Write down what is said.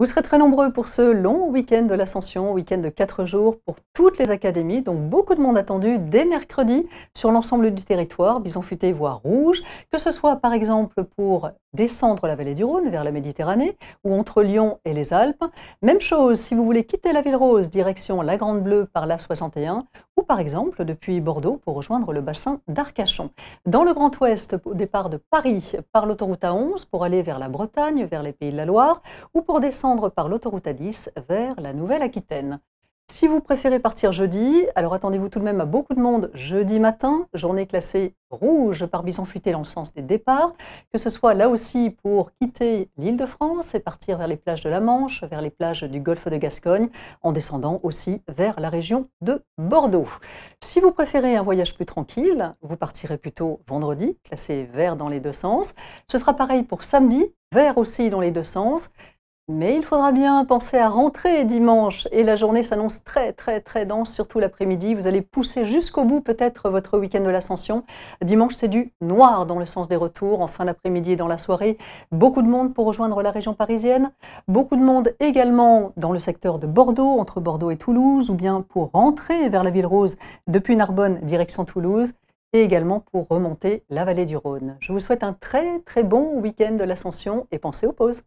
Vous serez très nombreux pour ce long week-end de l'Ascension, week-end de 4 jours pour toutes les académies, donc beaucoup de monde attendu dès mercredi sur l'ensemble du territoire, bison futé voire rouge, que ce soit par exemple pour descendre la vallée du Rhône vers la Méditerranée ou entre Lyon et les Alpes. Même chose si vous voulez quitter la Ville Rose direction la Grande Bleue par la 61 ou par exemple depuis Bordeaux pour rejoindre le bassin d'Arcachon. Dans le Grand Ouest, au départ de Paris par l'autoroute A11 pour aller vers la Bretagne, vers les Pays de la Loire ou pour descendre par l'autoroute A10 vers la Nouvelle-Aquitaine. Si vous préférez partir jeudi, alors attendez-vous tout de même à beaucoup de monde jeudi matin, journée classée rouge par Bison Futé dans le sens des départs, que ce soit là aussi pour quitter l'île de France et partir vers les plages de la Manche, vers les plages du golfe de Gascogne, en descendant aussi vers la région de Bordeaux. Si vous préférez un voyage plus tranquille, vous partirez plutôt vendredi, classé vert dans les deux sens. Ce sera pareil pour samedi, vert aussi dans les deux sens. Mais il faudra bien penser à rentrer dimanche et la journée s'annonce très très très dense, surtout l'après-midi. Vous allez pousser jusqu'au bout peut-être votre week-end de l'ascension. Dimanche c'est du noir dans le sens des retours, en fin d'après-midi et dans la soirée. Beaucoup de monde pour rejoindre la région parisienne. Beaucoup de monde également dans le secteur de Bordeaux, entre Bordeaux et Toulouse, ou bien pour rentrer vers la ville rose depuis Narbonne direction Toulouse et également pour remonter la vallée du Rhône. Je vous souhaite un très très bon week-end de l'ascension et pensez aux pauses.